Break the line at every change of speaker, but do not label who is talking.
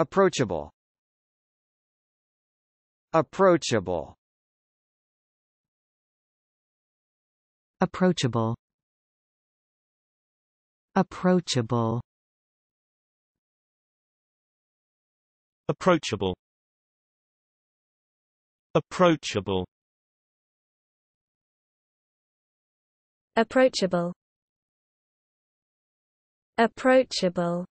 Approachable Approachable Approachable Approachable Approachable Approachable Approachable Approachable